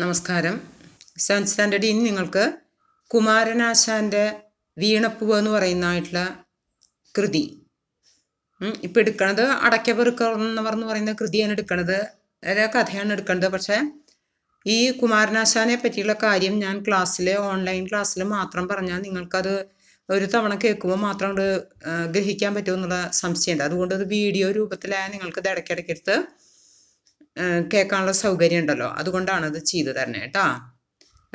നമസ്കാരം seven standard ഇനി നിങ്ങൾക്ക് കുമാരനാശാൻ്റെ വീണപ്പൂവ് എന്ന് പറയുന്നതായിട്ടുള്ള കൃതി ഇപ്പം എടുക്കണത് അടയ്ക്കപെറുക്കുന്നവർ എന്ന് പറയുന്ന കൃതിയാണ് എടുക്കണത് അതിലെ കഥയാണ് എടുക്കേണ്ടത് പക്ഷേ ഈ കുമാരനാശാനെ പറ്റിയുള്ള കാര്യം ഞാൻ ക്ലാസ്സിൽ ഓൺലൈൻ ക്ലാസ്സിൽ മാത്രം പറഞ്ഞാൽ നിങ്ങൾക്കത് ഒരു തവണ കേൾക്കുമ്പോൾ മാത്രം ഗ്രഹിക്കാൻ പറ്റുമെന്നുള്ള സംശയമുണ്ട് അതുകൊണ്ട് അത് വീഡിയോ രൂപത്തിലായാൽ നിങ്ങൾക്കത് ഇടയ്ക്കിടയ്ക്കെടുത്ത് കേൾക്കാനുള്ള സൗകര്യം ഉണ്ടല്ലോ അതുകൊണ്ടാണ് അത് ചെയ്തു തരണേ കേട്ടാ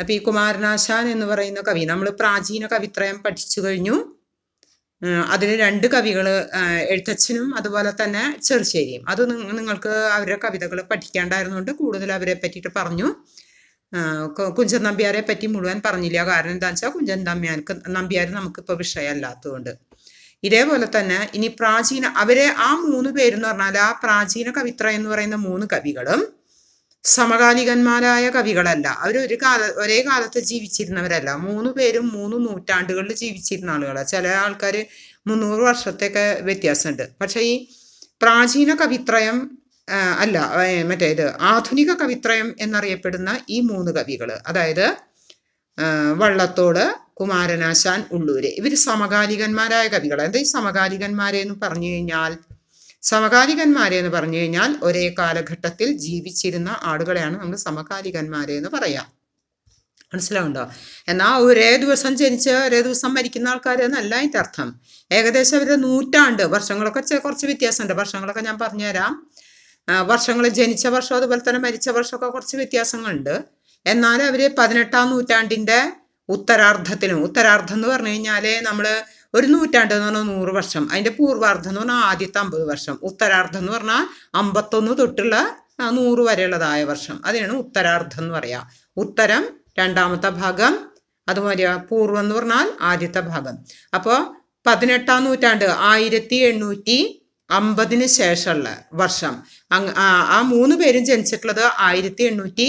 അപ്പോൾ ഈ കുമാരനാശാൻ എന്ന് പറയുന്ന കവി നമ്മൾ പ്രാചീന കവിത്രയം പഠിച്ചു കഴിഞ്ഞു അതിൽ രണ്ട് കവികൾ എഴുത്തച്ഛനും അതുപോലെ തന്നെ ചെറുശ്ശേരിയും അത് നിങ്ങൾക്ക് അവരുടെ കവിതകൾ പഠിക്കാണ്ടായിരുന്നുകൊണ്ട് കൂടുതൽ അവരെ പറ്റിയിട്ട് പറഞ്ഞു കുഞ്ചൻ നമ്പ്യാരെ പറ്റി മുഴുവൻ പറഞ്ഞില്ല കാരണം എന്താണെന്ന് വെച്ചാൽ കുഞ്ചൻ നമ്പ്യാർക്ക് നമ്പ്യാർ നമുക്കിപ്പോൾ വിഷയമല്ലാത്തതുകൊണ്ട് ഇതേപോലെ തന്നെ ഇനി പ്രാചീന അവരെ ആ മൂന്ന് പേരെന്ന് പറഞ്ഞാൽ ആ പ്രാചീന കവിത്ര എന്ന് പറയുന്ന മൂന്ന് കവികളും സമകാലികന്മാരായ കവികളല്ല അവർ ഒരു കാല ഒരേ കാലത്ത് ജീവിച്ചിരുന്നവരല്ല മൂന്ന് പേരും മൂന്ന് നൂറ്റാണ്ടുകളിൽ ജീവിച്ചിരുന്ന ആളുകളാണ് ചില ആൾക്കാർ മുന്നൂറ് വർഷത്തേക്ക് വ്യത്യാസമുണ്ട് പക്ഷേ ഈ പ്രാചീന കവിത്രയം അല്ല മറ്റേ ഇത് ആധുനിക കവിത്രയം എന്നറിയപ്പെടുന്ന ഈ മൂന്ന് കവികൾ അതായത് വള്ളത്തോട് കുമാരനാശാൻ ഉള്ളൂര് ഇവർ സമകാലികന്മാരായ കവികൾ എന്താ ഈ സമകാലികന്മാരെ എന്ന് പറഞ്ഞു കഴിഞ്ഞാൽ സമകാലികന്മാരെ എന്ന് പറഞ്ഞു കഴിഞ്ഞാൽ ഒരേ കാലഘട്ടത്തിൽ ജീവിച്ചിരുന്ന ആളുകളെയാണ് നമ്മൾ സമകാലികന്മാരെ എന്ന് പറയാം മനസ്സിലാവുണ്ടോ എന്നാൽ ഒരേ ദിവസം ജനിച്ച് ഒരേ ദിവസം മരിക്കുന്ന ആൾക്കാരെന്നല്ല അതിൻ്റെ അർത്ഥം ഏകദേശം അവരുടെ നൂറ്റാണ്ട് വർഷങ്ങളൊക്കെ കുറച്ച് വ്യത്യാസമുണ്ട് വർഷങ്ങളൊക്കെ ഞാൻ പറഞ്ഞുതരാം വർഷങ്ങൾ ജനിച്ച വർഷം അതുപോലെ തന്നെ മരിച്ച വർഷമൊക്കെ കുറച്ച് വ്യത്യാസങ്ങളുണ്ട് എന്നാൽ അവർ പതിനെട്ടാം നൂറ്റാണ്ടിൻ്റെ ഉത്തരാർദ്ധത്തിനും ഉത്തരാർദ്ധം എന്ന് പറഞ്ഞു കഴിഞ്ഞാൽ നമ്മൾ ഒരു നൂറ്റാണ്ട് എന്ന് പറഞ്ഞാൽ നൂറ് വർഷം അതിൻ്റെ പൂർവാർദ്ധം എന്ന് പറഞ്ഞാൽ ആദ്യത്തെ അമ്പത് വർഷം ഉത്തരാർദ്ധം എന്ന് പറഞ്ഞാൽ അമ്പത്തൊന്ന് തൊട്ടുള്ള നൂറ് വരെയുള്ളതായ വർഷം അതിനാണ് ഉത്തരാർദ്ധം എന്ന് പറയുക ഉത്തരം രണ്ടാമത്തെ ഭാഗം അതുപോലെ പൂർവം എന്ന് പറഞ്ഞാൽ ആദ്യത്തെ ഭാഗം അപ്പോൾ പതിനെട്ടാം നൂറ്റാണ്ട് ആയിരത്തി എണ്ണൂറ്റി അമ്പതിന് ശേഷമുള്ള വർഷം ആ മൂന്ന് പേരും ജനിച്ചിട്ടുള്ളത് ആയിരത്തി എണ്ണൂറ്റി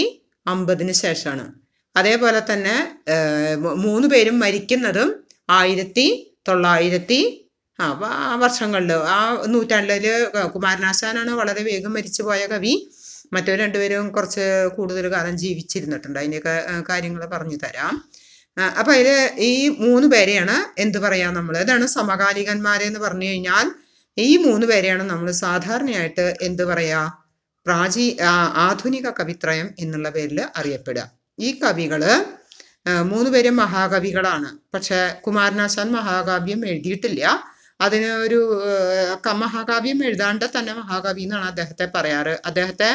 അമ്പതിന് ശേഷമാണ് അതേപോലെ തന്നെ മൂന്ന് പേരും മരിക്കുന്നതും ആയിരത്തി തൊള്ളായിരത്തി ആ വർഷങ്ങളിൽ ആ നൂറ്റാണ്ടിൽ കുമാരനാശാനാണ് വളരെ വേഗം മരിച്ചുപോയ കവി മറ്റോ രണ്ടുപേരും കുറച്ച് കൂടുതൽ കാലം ജീവിച്ചിരുന്നിട്ടുണ്ട് അതിൻ്റെയൊക്കെ കാര്യങ്ങൾ പറഞ്ഞു തരാം അപ്പം അതിൽ ഈ മൂന്ന് പേരെയാണ് എന്ത് പറയാം നമ്മൾ ഇതാണ് സമകാലികന്മാരെന്ന് പറഞ്ഞു കഴിഞ്ഞാൽ ഈ മൂന്ന് പേരെയാണ് നമ്മൾ സാധാരണയായിട്ട് എന്ത് പറയുക പ്രാചീ ആധുനിക കവിത്രയം എന്നുള്ള പേരിൽ അറിയപ്പെടുക ഈ കവികൾ മൂന്ന് പേരും മഹാകവികളാണ് പക്ഷേ കുമാരനാശാൻ മഹാകാവ്യം എഴുതിയിട്ടില്ല അതിന് ഒരു മഹാകാവ്യം എഴുതാണ്ട് തന്നെ മഹാകവി എന്നാണ് അദ്ദേഹത്തെ പറയാറ് അദ്ദേഹത്തെ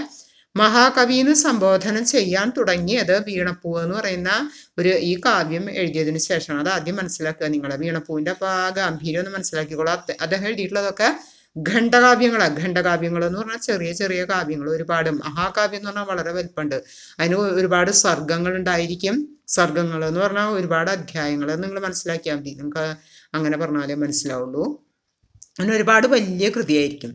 മഹാകവിന്ന് സംബോധന ചെയ്യാൻ തുടങ്ങിയത് വീണപ്പൂ എന്ന് പറയുന്ന ഒരു ഈ കാവ്യം എഴുതിയതിന് ശേഷമാണ് അത് ആദ്യം മനസ്സിലാക്കുക നിങ്ങളെ വീണപ്പൂവിൻ്റെ ഗാംഭീര്യം ഒന്ന് മനസ്സിലാക്കിക്കോളൂ അദ്ദേഹം എഴുതിയിട്ടുള്ളതൊക്കെ ഖണ്ഡകാവ്യങ്ങളാണ് ഖണ്ഡകാവ്യങ്ങൾ എന്ന് പറഞ്ഞാൽ ചെറിയ ചെറിയ കാവ്യങ്ങൾ ഒരുപാട് മഹാകാവ്യം എന്ന് പറഞ്ഞാൽ വളരെ വലിപ്പമുണ്ട് അതിന് ഒരുപാട് സർഗങ്ങൾ ഉണ്ടായിരിക്കും സർഗങ്ങൾ എന്ന് പറഞ്ഞാൽ ഒരുപാട് അധ്യായങ്ങൾ നിങ്ങൾ മനസ്സിലാക്കിയാൽ മതി നിങ്ങൾക്ക് അങ്ങനെ പറഞ്ഞാലേ മനസ്സിലാവുള്ളൂ അങ്ങനെ ഒരുപാട് വലിയ കൃതിയായിരിക്കും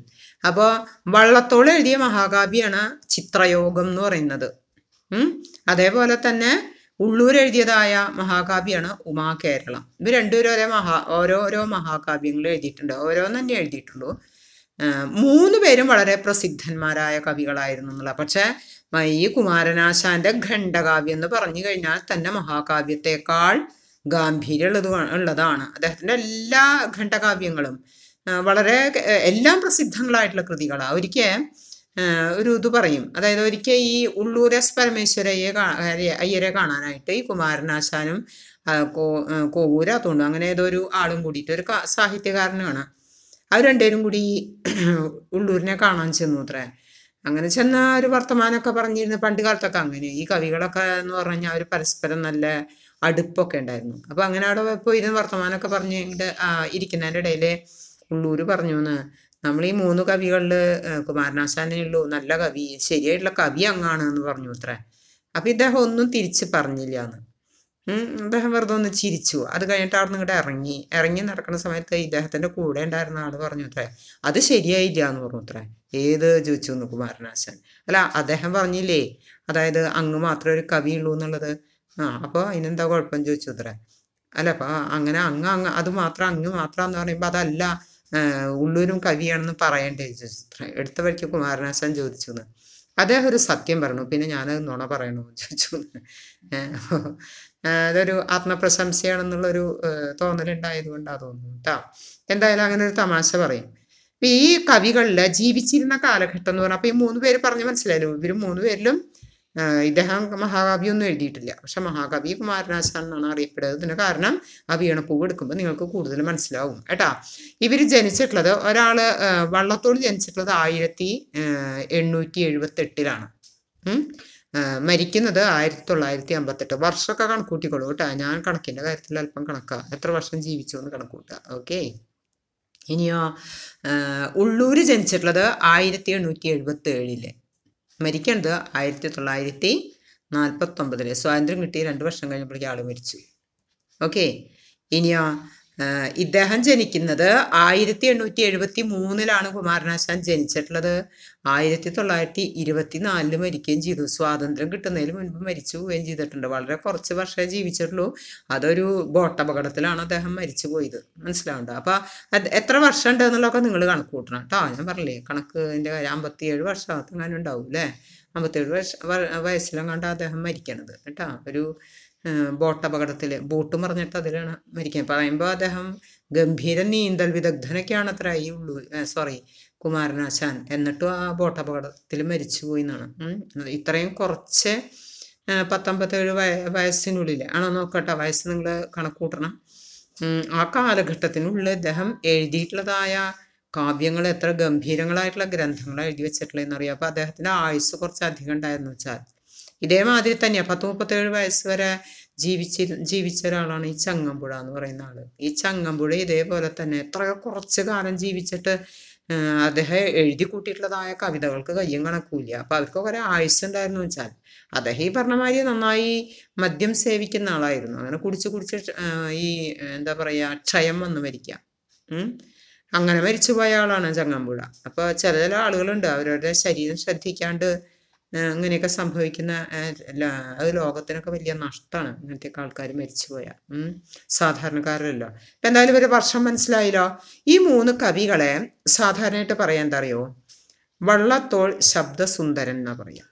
അപ്പോൾ വള്ളത്തോൾ എഴുതിയ മഹാകാവ്യാണ് ചിത്രയോഗം എന്ന് പറയുന്നത് അതേപോലെ തന്നെ ഉള്ളൂർ എഴുതിയതായ മഹാകാവ്യാണ് ഉമാ കേരളം ഇവർ രണ്ടുപേരും ഓരോ മഹാ ഓരോരോ മഹാകാവ്യങ്ങൾ എഴുതിയിട്ടുണ്ട് ഓരോന്നും തന്നെ എഴുതിയിട്ടുള്ളൂ മൂന്ന് പേരും വളരെ പ്രസിദ്ധന്മാരായ കവികളായിരുന്നു എന്നുള്ള പക്ഷേ ഈ കുമാരനാശാന്റെ ഖണ്ഡകാവ്യം എന്ന് പറഞ്ഞു കഴിഞ്ഞാൽ തന്നെ മഹാകാവ്യത്തെക്കാൾ ഗാംഭീര്യമുള്ളത് ഉള്ളതാണ് അദ്ദേഹത്തിൻ്റെ എല്ലാ ഖണ്ഡകാവ്യങ്ങളും വളരെ എല്ലാം പ്രസിദ്ധങ്ങളായിട്ടുള്ള കൃതികളാണ് ഒരിക്കൽ ഒരു ഇത് പറയും അതായത് ഒരിക്കൽ ഈ ഉള്ളൂർ എസ് പരമേശ്വരയ്യെ അയ്യരെ കാണാനായിട്ട് ഈ കുമാരനാശാനും കോ കോവൂരാത്തോണ്ടും അങ്ങനെ ഏതോ ഒരു ആളും കൂടിയിട്ട് ഒരു സാഹിത്യകാരനാണ് അവർ രണ്ടുപേരും കൂടി ഉള്ളൂരിനെ കാണാൻ ചെന്നു അത്രേ അങ്ങനെ ചെന്ന ഒരു വർത്തമാനമൊക്കെ പറഞ്ഞിരുന്നു പണ്ട് കാലത്തൊക്കെ അങ്ങനെ ഈ കവികളൊക്കെ എന്ന് കഴിഞ്ഞാൽ അവർ പരസ്പരം നല്ല അടുപ്പൊക്കെ ഉണ്ടായിരുന്നു അപ്പോൾ അങ്ങനെ അവിടെ ഇരുന്ന് വർത്തമാനമൊക്കെ പറഞ്ഞുകൊണ്ട് ഇരിക്കുന്നതിൻ്റെ ഇടയിൽ ഉള്ളൂര് പറഞ്ഞു എന്ന് നമ്മൾ ഈ മൂന്ന് കവികളിൽ കുമാരനാശാനുള്ളൂ നല്ല കവി ശരിയായിട്ടുള്ള കവി അങ്ങാണ് എന്ന് പറഞ്ഞു അത്രേ അപ്പം ഇദ്ദേഹം ഒന്നും തിരിച്ച് പറഞ്ഞില്ല എന്ന് അദ്ദേഹം വെറുതെ ഒന്ന് ചിരിച്ചു അത് കഴിഞ്ഞിട്ട് അവിടെ നിങ്ങളുടെ ഇറങ്ങി ഇറങ്ങി നടക്കുന്ന സമയത്ത് ഇദ്ദേഹത്തിൻ്റെ കൂടെ ഉണ്ടായിരുന്ന ആൾ പറഞ്ഞു അത്രേ അത് ശരിയായില്ല എന്ന് പറഞ്ഞു അത്രേ ഏത് ചോദിച്ചു എന്ന് കുമാരനാശൻ അല്ല അദ്ദേഹം പറഞ്ഞില്ലേ അതായത് അങ്ങ് മാത്രമേ ഒരു കവി ഉള്ളൂ എന്നുള്ളത് ആ അപ്പോൾ അതിനെന്താ കുഴപ്പം ചോദിച്ചു അത്രേ അല്ല അപ്പോൾ അങ്ങനെ അങ്ങ് അങ്ങ് അത് മാത്രം അങ്ങ് മാത്രം എന്ന് പറയുമ്പോൾ അതല്ല ഉള്ളൂരും കവിയാണെന്ന് പറയണ്ടേ ചോദിച്ചു എടുത്ത വഴിക്ക് കുമാരനാശൻ ചോദിച്ചു എന്ന് അദ്ദേഹം ഒരു സത്യം പറഞ്ഞു പിന്നെ ഞാനത് നുണ പറയണോ ചോദിച്ചു അതൊരു ആത്മപ്രശംസയാണെന്നുള്ളൊരു തോന്നലുണ്ടായതുകൊണ്ടാണ് തോന്നുന്നു കേട്ടോ എന്തായാലും അങ്ങനെ ഒരു തമാശ പറയും ഈ കവികളിലെ ജീവിച്ചിരുന്ന കാലഘട്ടം എന്ന് പറഞ്ഞാൽ അപ്പോൾ ഈ മൂന്ന് പേര് പറഞ്ഞ് മനസ്സിലായല്ലോ ഇവർ മൂന്ന് പേരിലും ഇദ്ദേഹം മഹാകവി എഴുതിയിട്ടില്ല പക്ഷെ മഹാകവി കുമാരനാശാൻ അറിയപ്പെടുന്നത് ഇതിന് കാരണം ആ വീണപ്പൂവ് എടുക്കുമ്പോൾ നിങ്ങൾക്ക് കൂടുതൽ മനസ്സിലാവും കേട്ടാ ഇവർ ജനിച്ചിട്ടുള്ളത് ഒരാൾ വള്ളത്തോട് ജനിച്ചിട്ടുള്ളത് ആയിരത്തി എണ്ണൂറ്റി എഴുപത്തെട്ടിലാണ് മരിക്കുന്നത് ആയിരത്തി തൊള്ളായിരത്തി അമ്പത്തെട്ട് വർഷമൊക്കെ കണക്കൂട്ടിക്കോളൂ കേട്ടോ ഞാൻ കണക്കിൻ്റെ കാര്യത്തിൽ അല്പം കണക്കാം എത്ര വർഷം ജീവിച്ചു എന്ന് കണക്കൂട്ടുക ഓക്കെ ഇനിയോ ഉള്ളൂർ ജനിച്ചിട്ടുള്ളത് ആയിരത്തി എണ്ണൂറ്റി എഴുപത്തി ഏഴില് മരിക്കേണ്ടത് ആയിരത്തി തൊള്ളായിരത്തി നാൽപ്പത്തൊമ്പതിൽ സ്വാതന്ത്ര്യം കിട്ടി രണ്ട് വർഷം കഴിഞ്ഞപ്പോഴേക്കും ആൾ മരിച്ചു ഓക്കെ ഇനിയോ ഇദ്ദേഹം ജനിക്കുന്നത് ആയിരത്തി എണ്ണൂറ്റി എഴുപത്തി മൂന്നിലാണ് കുമാരനാശാൻ ജനിച്ചിട്ടുള്ളത് ആയിരത്തി തൊള്ളായിരത്തി ഇരുപത്തി നാലിൽ മരിക്കുകയും ചെയ്തു സ്വാതന്ത്ര്യം കിട്ടുന്നതിന് മുൻപ് മരിച്ചു പോവുകയും ചെയ്തിട്ടുണ്ട് വളരെ കുറച്ച് വർഷമേ ജീവിച്ചിട്ടുള്ളൂ അതൊരു ബോട്ടപകടത്തിലാണ് അദ്ദേഹം മരിച്ചു പോയത് മനസ്സിലാവുണ്ട് അപ്പോൾ എത്ര വർഷം ഉണ്ട് എന്നുള്ളതൊക്കെ നിങ്ങൾ കണക്ക് കൂട്ടണം കേട്ടോ ഞാൻ പറഞ്ഞില്ലേ കണക്ക് കണക്കിൻ്റെ കാര്യം അമ്പത്തിയേഴ് വർഷമാകത്തെങ്ങാനും ഉണ്ടാവും അല്ലേ അമ്പത്തേഴ് വയസ്സ് വയസ്സിലെങ്ങാണ്ട് അദ്ദേഹം മരിക്കണത് കേട്ടോ ഒരു ബോട്ട് അപകടത്തിൽ ബോട്ട് മറിഞ്ഞിട്ട് അതിലാണ് മരിക്കുന്നത് പറയുമ്പോൾ അദ്ദേഹം ഗംഭീര നീന്തൽ വിദഗ്ധനൊക്കെയാണ് അത്ര ഈ ഉള്ളൂ സോറി കുമാരനാശാൻ എന്നിട്ടും ആ ബോട്ട് അപകടത്തിൽ മരിച്ചു പോയി എന്നാണ് ഇത്രയും കുറച്ച് പത്തൊമ്പത്തേഴ് വയ വയസ്സിനുള്ളിൽ ആണോ നോക്കട്ടെ വയസ്സ് നിങ്ങൾ കണക്കൂട്ടണം ആ കാലഘട്ടത്തിനുള്ളിൽ അദ്ദേഹം എഴുതിയിട്ടുള്ളതായ കാവ്യങ്ങൾ എത്ര ഗംഭീരങ്ങളായിട്ടുള്ള ഗ്രന്ഥങ്ങൾ എഴുതി വെച്ചിട്ടുള്ളതെന്നറിയാം അപ്പോൾ അദ്ദേഹത്തിൻ്റെ ആയുസ് കുറച്ച് അധികം ഉണ്ടായിരുന്നു വെച്ചാൽ ഇതേമാതിരി തന്നെയാണ് പത്ത് മുപ്പത്തേഴ് വയസ്സ് വരെ ജീവിച്ചി ജീവിച്ച ഒരാളാണ് ഈ ചങ്ങമ്പുഴ എന്ന് പറയുന്ന ആൾ ഈ ചങ്ങമ്പുഴ ഇതേപോലെ തന്നെ എത്രയോ കുറച്ച് കാലം ജീവിച്ചിട്ട് അദ്ദേഹം എഴുതി കൂട്ടിയിട്ടുള്ളതായ കവിതകൾക്ക് കയ്യും കണക്കൂല അപ്പോൾ അവർക്ക് ഒരു ആയുസ് ഉണ്ടായിരുന്നു വെച്ചാൽ അദ്ദേഹം ഈ പറഞ്ഞമാതിരി നന്നായി മദ്യം സേവിക്കുന്ന ആളായിരുന്നു അങ്ങനെ കുടിച്ച് കുടിച്ച് ഈ എന്താ പറയുക ക്ഷയം വന്ന് മരിക്കാം അങ്ങനെ മരിച്ചു പോയ ആളാണ് ചങ്ങമ്പുഴ അപ്പോൾ ചില ചില ആളുകളുണ്ട് അവരുടെ ശരീരം ശ്രദ്ധിക്കാണ്ട് അങ്ങനെയൊക്കെ സംഭവിക്കുന്ന അത് ലോകത്തിനൊക്കെ വലിയ നഷ്ടമാണ് ഇങ്ങനത്തെയൊക്കെ ആൾക്കാർ മരിച്ചു പോയാൽ സാധാരണക്കാരല്ലോ ഇപ്പം എന്തായാലും ഒരു വർഷം മനസ്സിലായില്ലോ ഈ മൂന്ന് കവികളെ സാധാരണയായിട്ട് പറയാൻ എന്താ അറിയോ വള്ളത്തോൾ ശബ്ദസുന്ദരൻ എന്നാ പറയാം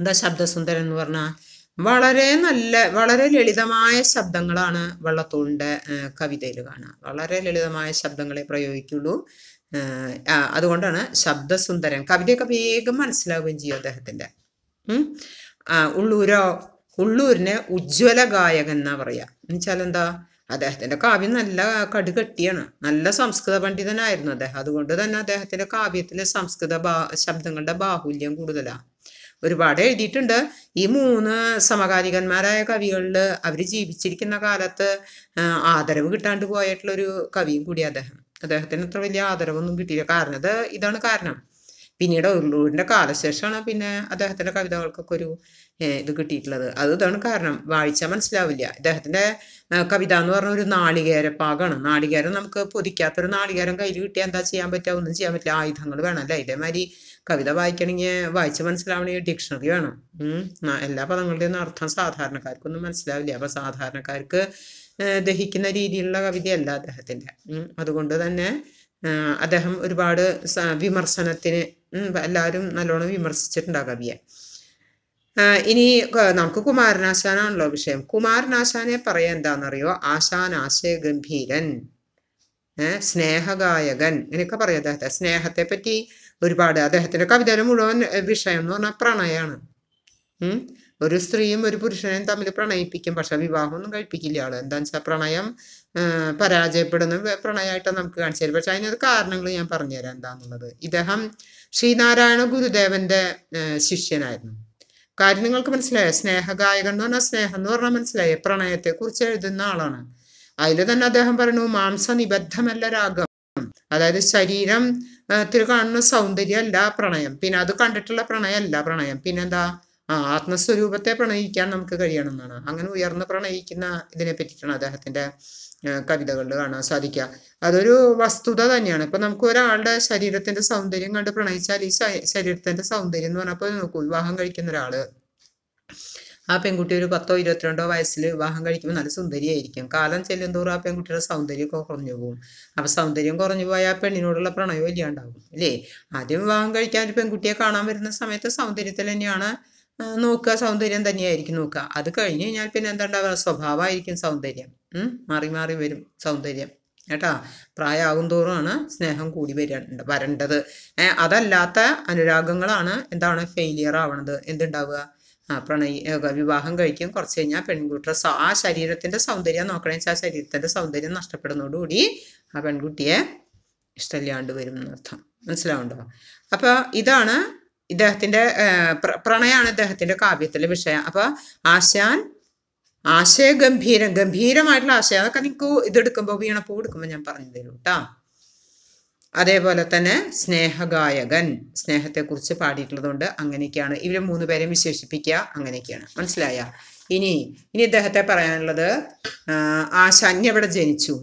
എന്താ ശബ്ദസുന്ദരൻ എന്ന് പറഞ്ഞാൽ വളരെ നല്ല വളരെ ലളിതമായ ശബ്ദങ്ങളാണ് വള്ളത്തോളിൻ്റെ കവിതയിൽ കാണുക വളരെ ലളിതമായ ശബ്ദങ്ങളെ പ്രയോഗിക്കുള്ളൂ അതുകൊണ്ടാണ് ശബ്ദസുന്ദരൻ കവിതയൊക്കെ വേഗം മനസ്സിലാവുകയും ചെയ്യും അദ്ദേഹത്തിൻ്റെ ഉള്ളൂരോ ഉള്ളൂരിനെ ഉജ്ജ്വല ഗായകൻ എന്നാ പറയുക എന്നുവെച്ചാൽ എന്താ അദ്ദേഹത്തിൻ്റെ കാവ്യം നല്ല കടുകട്ടിയാണ് നല്ല സംസ്കൃത പണ്ഡിതനായിരുന്നു അദ്ദേഹം അതുകൊണ്ട് തന്നെ അദ്ദേഹത്തിൻ്റെ കാവ്യത്തിലെ സംസ്കൃത ബാ ശബ്ദങ്ങളുടെ ബാഹുല്യം കൂടുതലാണ് ഒരുപാട് എഴുതിയിട്ടുണ്ട് ഈ മൂന്ന് സമകാലികന്മാരായ കവികളിൽ അവർ ജീവിച്ചിരിക്കുന്ന കാലത്ത് ആദരവ് കിട്ടാണ്ട് പോയിട്ടുള്ളൊരു കവിയും കൂടി അദ്ദേഹം അദ്ദേഹത്തിന് അത്ര വലിയ ആദരവൊന്നും കിട്ടിയില്ല കാരണം അത് ഇതാണ് കാരണം പിന്നീട് ഉള്ളൂരിൻ്റെ കാലശേഷമാണ് പിന്നെ അദ്ദേഹത്തിൻ്റെ കവിതകൾക്കൊക്കെ ഒരു ഇത് കിട്ടിയിട്ടുള്ളത് അത് ഇതാണ് കാരണം വായിച്ചാൽ മനസ്സിലാവില്ല അദ്ദേഹത്തിൻ്റെ കവിത എന്ന് പറഞ്ഞ ഒരു നാളികേരപ്പാകാണ് നാളികേരം നമുക്ക് പൊതിക്കാത്തൊരു നാളികേരം കയ്യിൽ കിട്ടിയാൽ എന്താ ചെയ്യാൻ പറ്റുക ഒന്നും ചെയ്യാൻ പറ്റില്ല ആയുധങ്ങൾ വേണം അല്ലേ ഇതേമാതിരി കവിത വായിക്കണമെങ്കിൽ വായിച്ച് മനസ്സിലാവണമെങ്കിൽ ഡിക്ഷണറി വേണം എല്ലാ പദങ്ങളുടെയും അർത്ഥം സാധാരണക്കാർക്കൊന്നും മനസ്സിലാവില്ല അപ്പോൾ സാധാരണക്കാർക്ക് ദഹിക്കുന്ന രീതിയിലുള്ള കവിതയല്ല അദ്ദേഹത്തിൻ്റെ അതുകൊണ്ട് തന്നെ അദ്ദേഹം ഒരുപാട് വിമർശനത്തിന് എല്ലാവരും നല്ലോണം വിമർശിച്ചിട്ടുണ്ട് ആ കവിയെ ഇനി നമുക്ക് കുമാരനാശാനാണല്ലോ വിഷയം കുമാരനാശാനെ പറയാൻ എന്താണെന്നറിയോ ആശാൻ ആശയ ഗംഭീരൻ സ്നേഹഗായകൻ ഇങ്ങനെയൊക്കെ പറയും അദ്ദേഹത്തെ സ്നേഹത്തെ പറ്റി ഒരുപാട് അദ്ദേഹത്തിൻ്റെ കവിതയിൽ മുഴുവൻ വിഷയം എന്ന് പറഞ്ഞാൽ പ്രണയമാണ് ഒരു സ്ത്രീയും ഒരു പുരുഷനെയും തമ്മിൽ പ്രണയിപ്പിക്കും പക്ഷെ വിവാഹമൊന്നും കഴിപ്പിക്കില്ല ആൾ എന്താണെന്ന് വെച്ചാൽ പ്രണയം പരാജയപ്പെടുന്ന പ്രണയമായിട്ട് നമുക്ക് കാണിച്ചു തരും പക്ഷെ അതിനൊരു കാരണങ്ങൾ ഞാൻ പറഞ്ഞുതരാം എന്താണെന്നുള്ളത് ഇദ്ദേഹം ശ്രീനാരായണ ഗുരുദേവന്റെ ശിഷ്യനായിരുന്നു കാര്യം നിങ്ങൾക്ക് മനസ്സിലായോ സ്നേഹഗായകൻ എന്ന് പറഞ്ഞാൽ സ്നേഹം എന്ന് പറഞ്ഞാൽ മനസ്സിലായോ കുറിച്ച് എഴുതുന്ന ആളാണ് അതിൽ തന്നെ അദ്ദേഹം പറയുന്നു മാംസ നിബദ്ധമല്ല രാഗം അതായത് ശരീരം കാണുന്ന സൗന്ദര്യമല്ല പ്രണയം പിന്നെ അത് കണ്ടിട്ടുള്ള പ്രണയമല്ല പ്രണയം പിന്നെന്താ ആ ആത്മസ്വരൂപത്തെ പ്രണയിക്കാൻ നമുക്ക് കഴിയണമെന്നാണ് അങ്ങനെ ഉയർന്ന് പ്രണയിക്കുന്ന ഇതിനെ പറ്റിയിട്ടാണ് അദ്ദേഹത്തിൻ്റെ കവിതകളിൽ കാണാൻ സാധിക്കുക അതൊരു വസ്തുത തന്നെയാണ് ഇപ്പം നമുക്ക് ഒരാളുടെ ശരീരത്തിൻ്റെ സൗന്ദര്യം കണ്ട് പ്രണയിച്ചാൽ ഈ ശരീരത്തിൻ്റെ സൗന്ദര്യം എന്ന് പറഞ്ഞപ്പോൾ നമുക്ക് വിവാഹം കഴിക്കുന്ന ഒരാൾ ആ പെൺകുട്ടി ഒരു പത്തോ ഇരുപത്തിരണ്ടോ വയസ്സിൽ വിവാഹം കഴിക്കുമ്പോൾ നല്ല സുന്ദരിയായിരിക്കും കാലം ചെല്ലുന്തോറും ആ പെൺകുട്ടിയുടെ സൗന്ദര്യമൊക്കെ കുറഞ്ഞു പോകും അപ്പോൾ സൗന്ദര്യം കുറഞ്ഞു പോയാൽ ആ പെണ്ണിനോടുള്ള പ്രണയം ഇല്ലാണ്ടാവും അല്ലേ ആദ്യം വിവാഹം കഴിക്കാൻ ഒരു പെൺകുട്ടിയെ കാണാൻ വരുന്ന സമയത്ത് സൗന്ദര്യത്തിൽ തന്നെയാണ് നോക്കുക സൗന്ദര്യം തന്നെയായിരിക്കും നോക്കുക അത് കഴിഞ്ഞ് കഴിഞ്ഞാൽ പിന്നെ എന്താണ്ടാവുക സ്വഭാവമായിരിക്കും സൗന്ദര്യം മാറി മാറി വരും സൗന്ദര്യം കേട്ടാ പ്രായമാകും തോറുമാണ് സ്നേഹം കൂടി വരേണ്ട വരേണ്ടത് അതല്ലാത്ത അനുരാഗങ്ങളാണ് എന്താണ് ഫെയിലിയർ ആവണത് എന്തുണ്ടാവുക പ്രണയ വിവാഹം കഴിക്കും കുറച്ച് കഴിഞ്ഞാൽ പെൺകുട്ടിയുടെ ആ ശരീരത്തിൻ്റെ സൗന്ദര്യം നോക്കണേ വെച്ചാൽ ആ ശരീരത്തിൻ്റെ സൗന്ദര്യം നഷ്ടപ്പെടുന്നതോടുകൂടി ആ പെൺകുട്ടിയെ ഇഷ്ടമില്ലാണ്ട് വരും എന്നർത്ഥം മനസ്സിലാവുണ്ടോ അപ്പോൾ ഇതാണ് ഇദ്ദേഹത്തിൻ്റെ പ്രണയമാണ് ഇദ്ദേഹത്തിൻ്റെ കാവ്യത്തിലെ വിഷയം അപ്പോൾ ആശാൻ ആശയഗംഭീരം ഗംഭീരമായിട്ടുള്ള ആശയം അതൊക്കെ നിങ്ങൾക്ക് ഇതെടുക്കുമ്പോൾ വീണപ്പൂ എടുക്കുമ്പോൾ ഞാൻ പറഞ്ഞു തരും കേട്ടോ അതേപോലെ തന്നെ സ്നേഹഗായകൻ സ്നേഹത്തെക്കുറിച്ച് പാടിയിട്ടുള്ളതുകൊണ്ട് അങ്ങനെയൊക്കെയാണ് ഇവർ മൂന്ന് പേരെയും വിശേഷിപ്പിക്കുക അങ്ങനെയൊക്കെയാണ് മനസ്സിലായ ഇനി ഇനി ഇദ്ദേഹത്തെ പറയാനുള്ളത് ആശാൻ ഇവിടെ ജനിച്ചു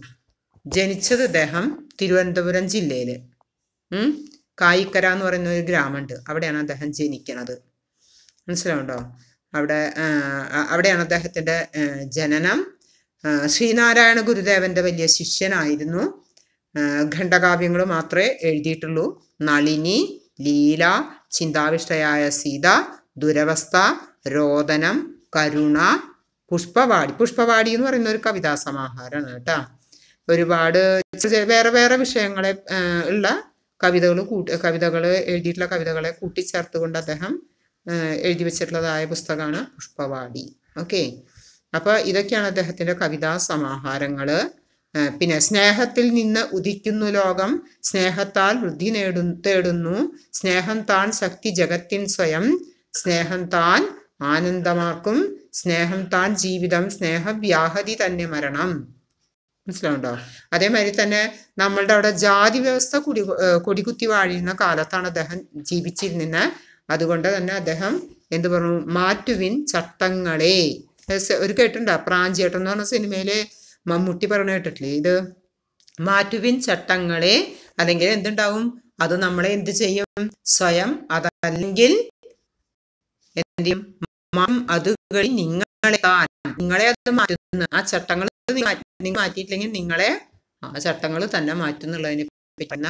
ജനിച്ചത് ഇദ്ദേഹം തിരുവനന്തപുരം ജില്ലയിൽ കായിക്കര എന്ന് പറയുന്ന ഒരു ഗ്രാമമുണ്ട് അവിടെയാണ് അദ്ദേഹം ജനിക്കുന്നത് മനസ്സിലാവുണ്ടോ അവിടെ അവിടെയാണ് അദ്ദേഹത്തിൻ്റെ ജനനം ശ്രീനാരായണ ഗുരുദേവന്റെ വലിയ ശിഷ്യനായിരുന്നു ഖണ്ഡകാവ്യങ്ങൾ മാത്രമേ എഴുതിയിട്ടുള്ളൂ നളിനി ലീല ചിന്താവിഷ്ടയായ സീത ദുരവസ്ഥ രോദനം കരുണ പുഷ്പവാടി പുഷ്പവാടി എന്ന് പറയുന്ന ഒരു കവിതാ സമാഹാരമാണ് കേട്ടോ ഒരുപാട് വേറെ വേറെ വിഷയങ്ങളെ ഉള്ള കവിതകൾ കൂട്ടി കവിതകൾ എഴുതിയിട്ടുള്ള കവിതകളെ കൂട്ടിച്ചേർത്തുകൊണ്ട് അദ്ദേഹം എഴുതി വെച്ചിട്ടുള്ളതായ പുസ്തകമാണ് പുഷ്പവാടി ഓക്കെ അപ്പോൾ ഇതൊക്കെയാണ് അദ്ദേഹത്തിൻ്റെ കവിതാ സമാഹാരങ്ങൾ പിന്നെ സ്നേഹത്തിൽ നിന്ന് ഉദിക്കുന്നു ലോകം സ്നേഹത്താൽ വൃദ്ധി നേടു തേടുന്നു സ്നേഹം താൻ ശക്തി ജഗത്തിൻ സ്വയം സ്നേഹം താൻ ആനന്ദമാക്കും സ്നേഹം താൻ ജീവിതം സ്നേഹവ്യാഹതി തന്നെ മരണം മനസ്സിലാവുണ്ടോ അതേമാതിരി തന്നെ നമ്മളുടെ അവിടെ ജാതി വ്യവസ്ഥ കുടി കൊടികുത്തി വാഴുന്ന കാലത്താണ് അദ്ദേഹം ജീവിച്ചിരുന്നത് അതുകൊണ്ട് തന്നെ അദ്ദേഹം എന്ത് പറഞ്ഞു മാറ്റുവിൻ ചട്ടങ്ങളെ ഒരു കേട്ടിട്ടുണ്ടോ പ്രാഞ്ചേട്ടൻ എന്ന് പറഞ്ഞ സിനിമയിലെ മമ്മൂട്ടി പറഞ്ഞു കേട്ടിട്ടില്ലേ ഇത് മാറ്റുവിൻ ചട്ടങ്ങളെ അല്ലെങ്കിൽ എന്തുണ്ടാവും അത് നമ്മളെ എന്ത് ചെയ്യും സ്വയം അതല്ലെങ്കിൽ എന്ത് ചെയ്യും നിങ്ങളെ നിങ്ങളെ അത് മാറ്റുന്നു ആ ചട്ടങ്ങൾ നിങ്ങൾ മാറ്റിയിട്ടില്ലെങ്കിൽ നിങ്ങളെ ആ ചട്ടങ്ങൾ തന്നെ മാറ്റുന്നുള്ളതിനെ പറ്റുന്ന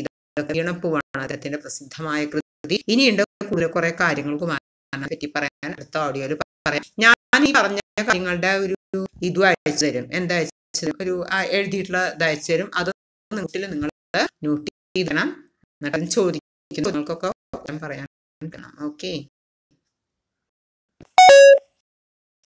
ഇതൊക്കെ ഇണപ്പുവാണ് അദ്ദേഹത്തിന്റെ പ്രസിദ്ധമായ കൃതി ഇനിയുണ്ട് കൂടുതൽ കുറെ കാര്യങ്ങൾക്ക് മാറാനെ പറ്റി പറയാൻ അടുത്ത ഓഡിയോയിൽ പറയാം ഞാൻ ഈ പറഞ്ഞ കാര്യങ്ങളുടെ ഒരു ഇതും അയച്ചു തരും എന്താ അയച്ചു തരും ഒരു എഴുതിയിട്ടുള്ള ഇത് അയച്ചു തരും അത് നിങ്ങൾ നിങ്ങൾ നോട്ട് ചെയ്തണം ചോദിക്കുന്നു നിങ്ങൾക്കൊക്കെ പറയാൻ ഓക്കെ